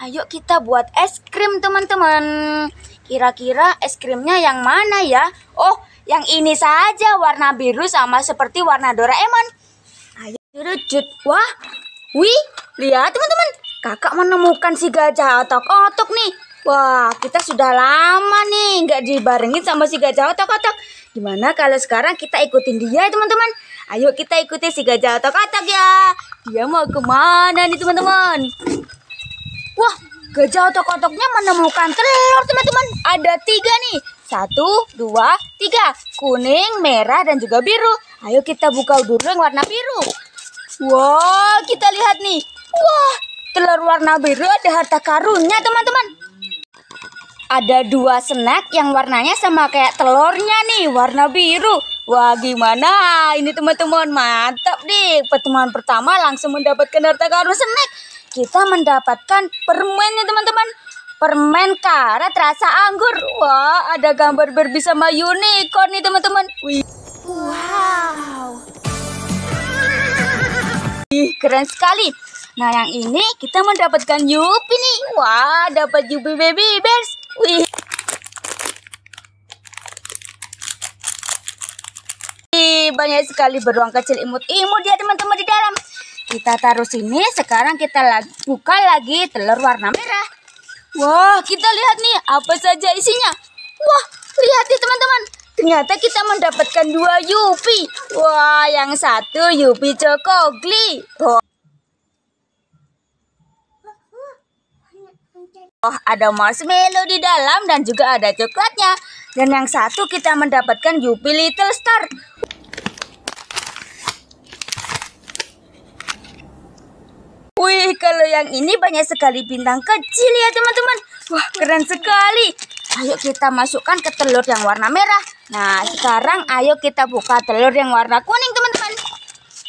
Ayo kita buat es krim teman-teman. Kira-kira es krimnya yang mana ya? Oh, yang ini saja warna biru sama seperti warna Doraemon. Ayo jerucut. Wah, wih, lihat teman-teman. Kakak menemukan si gajah otok-otok nih. Wah, kita sudah lama nih nggak dibarengin sama si gajah otok-otok. Gimana kalau sekarang kita ikutin dia teman-teman? Ayo kita ikuti si gajah otok-otok ya. Dia mau kemana nih teman-teman? Wah, gajah otok-otoknya menemukan telur, teman-teman. Ada tiga nih. Satu, dua, tiga. Kuning, merah, dan juga biru. Ayo kita buka dulu yang warna biru. Wah, kita lihat nih. Wah, telur warna biru ada harta karunnya, teman-teman. Ada dua snack yang warnanya sama kayak telurnya nih, warna biru. Wah gimana ini teman-teman mantap nih. pertemuan pertama langsung mendapatkan harta karun snack kita mendapatkan permen ya teman-teman permen karet rasa anggur wah ada gambar berbisa sama unicorn nih teman-teman wow ih keren sekali nah yang ini kita mendapatkan Yupi nih wah dapat Yupi baby bears wih banyak sekali beruang kecil imut-imut ya teman-teman di dalam kita taruh sini, sekarang kita buka lagi telur warna merah. Wah, kita lihat nih apa saja isinya. Wah, lihat ya teman-teman. Ternyata kita mendapatkan dua Yupi. Wah, yang satu Yupi Cokogli. Wah. Oh, ada marshmallow di dalam dan juga ada coklatnya. Dan yang satu kita mendapatkan Yupi Little Star. Wih, kalau yang ini banyak sekali bintang kecil ya teman-teman. Wah, keren sekali. Ayo kita masukkan ke telur yang warna merah. Nah, sekarang ayo kita buka telur yang warna kuning teman-teman.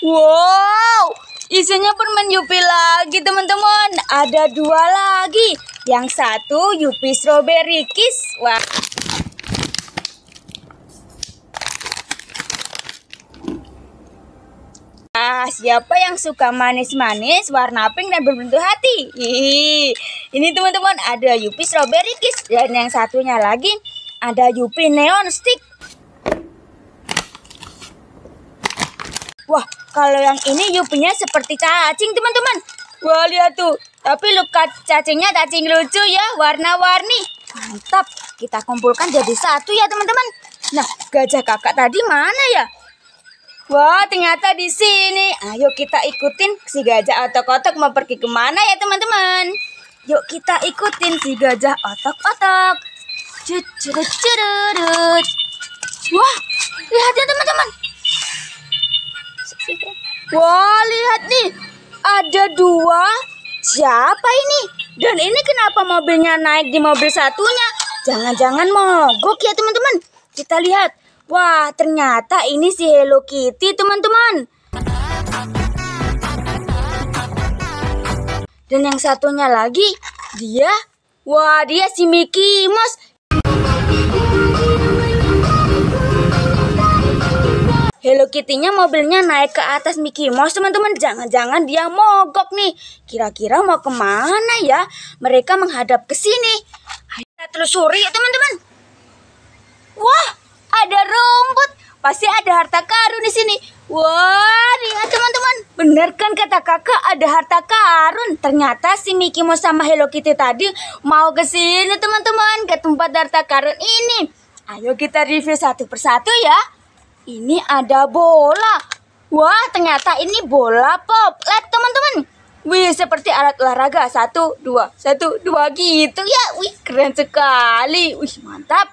Wow, isinya pun menyupi lagi teman-teman. Ada dua lagi. Yang satu Yupi Strawberry Kiss. Wah. siapa yang suka manis-manis, warna pink dan berbentuk hati? ini teman-teman ada Yupi Strawberry Kiss dan yang satunya lagi ada Yupi Neon Stick. Wah, kalau yang ini Yupinya seperti cacing teman-teman. Wah, lihat tuh. Tapi luka cacingnya cacing lucu ya, warna-warni. Mantap, kita kumpulkan jadi satu ya teman-teman. Nah, gajah kakak tadi mana ya? Wah, ternyata di sini. Ayo kita ikutin si gajah otok-otok mau pergi kemana ya teman-teman. Yuk kita ikutin si gajah otok-otok. Wah, lihat ya teman-teman. Wah, lihat nih. Ada dua. Siapa ini? Dan ini kenapa mobilnya naik di mobil satunya? Jangan-jangan mogok ya teman-teman. Kita lihat. Wah, ternyata ini si Hello Kitty, teman-teman. Dan yang satunya lagi, dia Wah, dia si Mickey Mouse. Hello Kitty-nya mobilnya naik ke atas Mickey Mouse, teman-teman. Jangan-jangan dia mogok nih. Kira-kira mau kemana ya? Mereka menghadap ke sini. Ayo kita telusuri, ya, teman-teman. Pasti ada harta karun di sini. Wah, lihat teman-teman. Benar kan kata kakak ada harta karun. Ternyata si Mickey Mouse sama Hello Kitty tadi mau ke sini teman-teman. Ke tempat harta karun ini. Ayo kita review satu persatu ya. Ini ada bola. Wah, ternyata ini bola pop. Lihat teman-teman. Wih, seperti alat olahraga. Satu, dua, satu, dua gitu ya. Wih, keren sekali. Wih, mantap.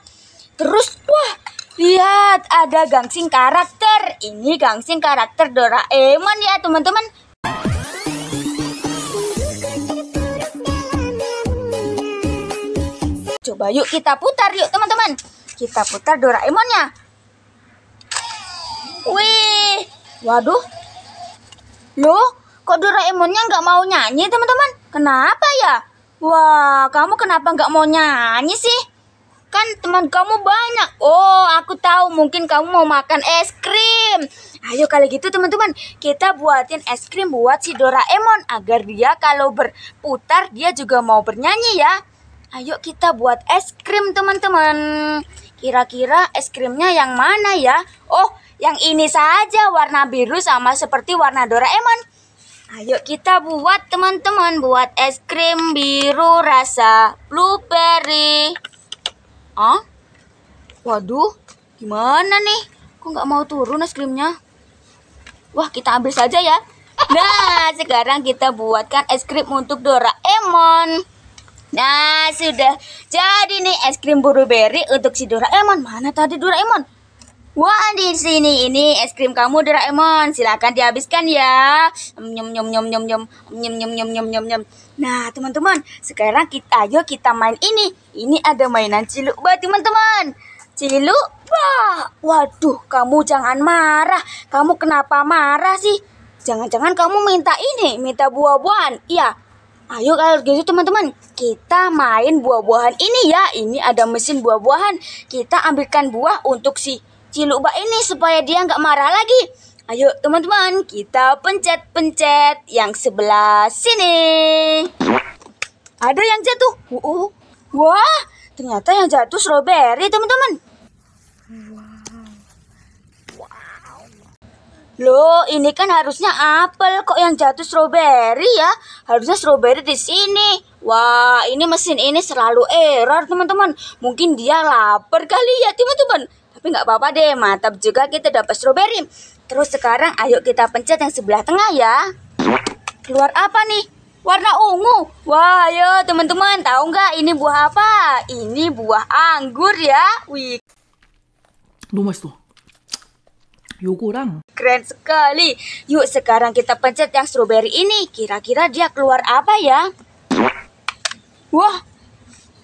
Terus, wah, Lihat, ada gangsing karakter. Ini gangsing karakter Doraemon ya, teman-teman. Coba yuk kita putar yuk, teman-teman. Kita putar Doraemonnya. Wih, waduh. Loh, kok Doraemonnya nggak mau nyanyi, teman-teman? Kenapa ya? Wah, kamu kenapa nggak mau nyanyi sih? kan teman kamu banyak. Oh, aku tahu mungkin kamu mau makan es krim. Ayo kalau gitu teman-teman, kita buatin es krim buat si Doraemon agar dia kalau berputar dia juga mau bernyanyi ya. Ayo kita buat es krim teman-teman. Kira-kira es krimnya yang mana ya? Oh, yang ini saja warna biru sama seperti warna Doraemon. Ayo kita buat teman-teman buat es krim biru rasa blueberry. Ah? Waduh, gimana nih? Kok nggak mau turun es krimnya? Wah, kita ambil saja ya. Nah, sekarang kita buatkan es krim untuk Doraemon. Nah, sudah jadi nih es krim blueberry untuk si Doraemon. Mana tadi Doraemon? Wah, di sini ini es krim kamu Doraemon. Silakan dihabiskan ya. Nyum nyum nyum nyum nyum nyum nyum nyum nyum nyum nyum. Nah, teman-teman, sekarang kita ayo kita main ini. Ini ada mainan ciluk bah, teman-teman. Ciluk wah Waduh, kamu jangan marah. Kamu kenapa marah sih? Jangan-jangan kamu minta ini, minta buah-buahan. Iya. Ayo kalau gitu teman-teman, kita main buah-buahan ini ya. Ini ada mesin buah-buahan. Kita ambilkan buah untuk si Ciluk Bak ini supaya dia nggak marah lagi. Ayo teman-teman, kita pencet-pencet yang sebelah sini. Ada yang jatuh. Uh, uh. Wah, ternyata yang jatuh strawberry teman-teman. Wow. wow. Loh, ini kan harusnya apel kok yang jatuh strawberry ya. Harusnya strawberry di sini. Wah, ini mesin ini selalu error, teman-teman. Mungkin dia lapar kali ya, teman-teman tapi nggak apa-apa deh mantap juga kita dapat stroberi terus sekarang ayo kita pencet yang sebelah tengah ya keluar apa nih warna ungu wah ayo teman-teman tahu nggak ini buah apa ini buah anggur ya wih lu tuh yuk kurang Keren sekali Yuk sekarang kita pencet yang stroberi ini Kira-kira dia keluar apa ya Wah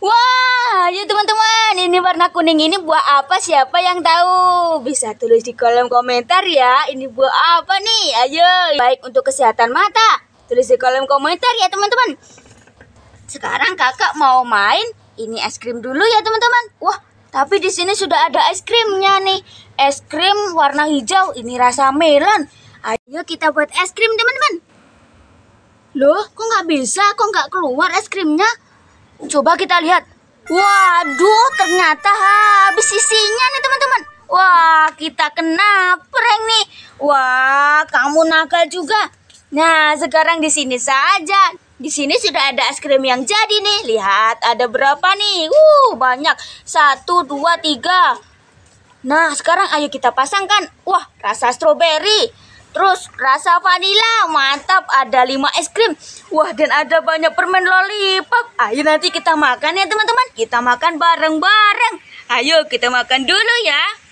Wah, ayo teman-teman, ini warna kuning ini buah apa? Siapa yang tahu? Bisa tulis di kolom komentar ya. Ini buah apa nih? Ayo, baik untuk kesehatan mata. Tulis di kolom komentar ya, teman-teman. Sekarang kakak mau main ini es krim dulu ya, teman-teman. Wah, tapi di sini sudah ada es krimnya nih. Es krim warna hijau, ini rasa melon. Ayo kita buat es krim, teman-teman. Loh, kok nggak bisa? Kok nggak keluar es krimnya? Coba kita lihat. Waduh, ternyata habis isinya nih teman-teman. Wah, kita kena prank nih. Wah, kamu nakal juga. Nah, sekarang di sini saja. Di sini sudah ada es krim yang jadi nih. Lihat, ada berapa nih? Uh, banyak. Satu, dua, tiga. Nah, sekarang ayo kita pasangkan. Wah, rasa stroberi. Terus rasa vanila, mantap. Ada 5 es krim. Wah, dan ada banyak permen lollipop. Ayo nanti kita makan ya, teman-teman. Kita makan bareng-bareng. Ayo kita makan dulu ya.